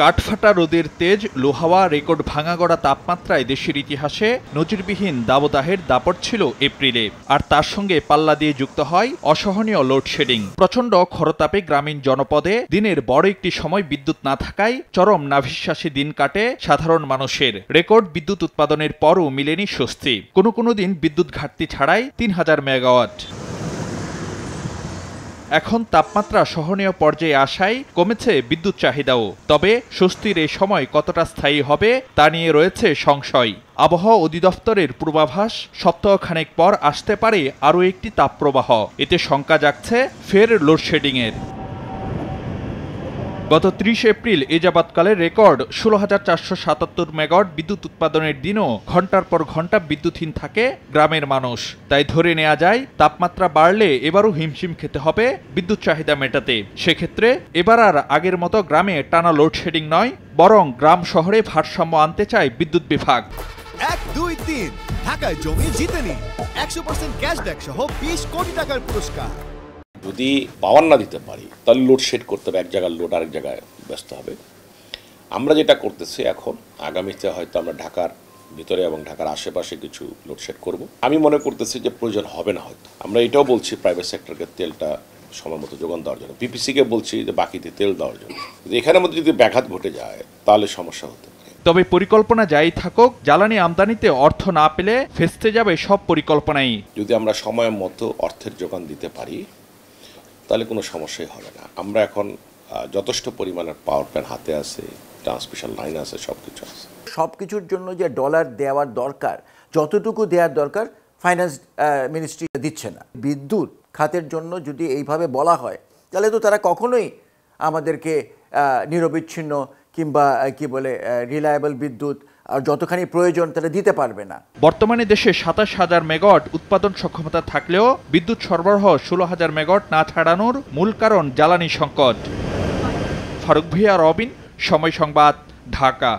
কাঠফাটা রোদের তেজ লোহাওয়া রেকর্ড ভাঙা গড়া তাপমাত্রায় দেশের ইতিহাসে নজিরবিহীন দাবদাহের দাপট ছিল এপ্রিলে আর তার সঙ্গে পাল্লা দিয়ে যুক্ত হয় অসহনীয় লোডশেডিং প্রচণ্ড খরতাপে গ্রামীণ জনপদে দিনের বড় একটি সময় বিদ্যুৎ না থাকায় চরম নাভিশ্বাসী দিন কাটে সাধারণ মানুষের রেকর্ড বিদ্যুৎ উৎপাদনের পরও মিলেনি স্বস্তি কোনো কোনো দিন বিদ্যুৎ ঘাটতি ছাড়াই তিন হাজার মেগাওয়াট এখন তাপমাত্রা সহনীয় পর্যায়ে আসায় কমেছে বিদ্যুৎ চাহিদাও তবে স্বস্তির এই সময় কতটা স্থায়ী হবে তা নিয়ে রয়েছে সংশয় আবহাওয়া অধিদপ্তরের পূর্বাভাস সপ্তাহখানেক পর আসতে পারে আরও একটি তাপপ্রবাহ এতে শঙ্কা জাগছে ফের লোডশেডিংয়ের গত ত্রিশ এপ্রিল এ রেকর্ড ষোলো হাজার চারশো সাতাত্তর মেগাওয়াট বিদ্যুৎ উৎপাদনের দিনও ঘন্টার পর ঘন্টা বিদ্যুৎহীন থাকে গ্রামের মানুষ তাই ধরে নেওয়া যায় তাপমাত্রা বাড়লে এবারও হিমশিম খেতে হবে বিদ্যুৎ চাহিদা মেটাতে সেক্ষেত্রে এবার আর আগের মতো গ্রামে টানা লোডশেডিং নয় বরং গ্রাম শহরে ভারসাম্য আনতে চায় বিদ্যুৎ বিভাগ এক দুই তিন ঢাকায় জমি জিতেনি একশো পার্সেন্ট ক্যাশব্যাক সহ বিশ কোটি টাকার পুরস্কার যদি পাওয়ার না দিতে পারি তাহলে লোডশেড করতে হবে এক জায়গার লোড আরেক জায়গায় ব্যস্ত হবে আমরা যেটা করতেছি এখন আগামীতে হয়তো আমরা ঢাকার ভিতরে এবং ঢাকার আশেপাশে কিছু লোডশেড করব আমি মনে করতেছি যে প্রয়োজন হবে না হয়তো আমরা এটাও বলছি প্রাইভেট সেক্টরকে তেলটা সময় মতো যোগান দেওয়ার জন্য পিপিসিকে বলছি যে বাকিতে তেল দেওয়ার জন্য এখানের মধ্যে যদি ব্যাঘাত ঘটে যায় তাহলে সমস্যা হতে তবে পরিকল্পনা যাই থাকুক জ্বালানি আমদানিতে অর্থ না পেলে ফেসতে যাবে সব পরিকল্পনাই যদি আমরা সময় মতো অর্থের যোগান দিতে পারি তাহলে কোনো সমস্যাই হবে না আমরা এখন যথেষ্ট পরিমাণের পাওয়ার প্যান হাতে আছে ট্রান্সমিশন লাইন আছে সব কিছু আছে সব কিছুর জন্য যে ডলার দেওয়ার দরকার যতটুকু দেওয়ার দরকার ফাইন্যান্স মিনিস্ট্রি দিচ্ছে না বিদ্যুৎ খাতের জন্য যদি এইভাবে বলা হয় তাহলে তো তারা কখনোই আমাদেরকে নিরবিচ্ছিন্ন কিংবা কি বলে রিলায়েবল বিদ্যুৎ আর যতখানি প্রয়োজন তারা দিতে পারবে না বর্তমানে দেশে সাতাশ হাজার মেগাওয়াট উৎপাদন সক্ষমতা থাকলেও বিদ্যুৎ সরবরাহ ষোলো হাজার মেগাওয়াট না ছাড়ানোর মূল কারণ জ্বালানি সংকট ফারুক ভিয়া রবিন সময় সংবাদ ঢাকা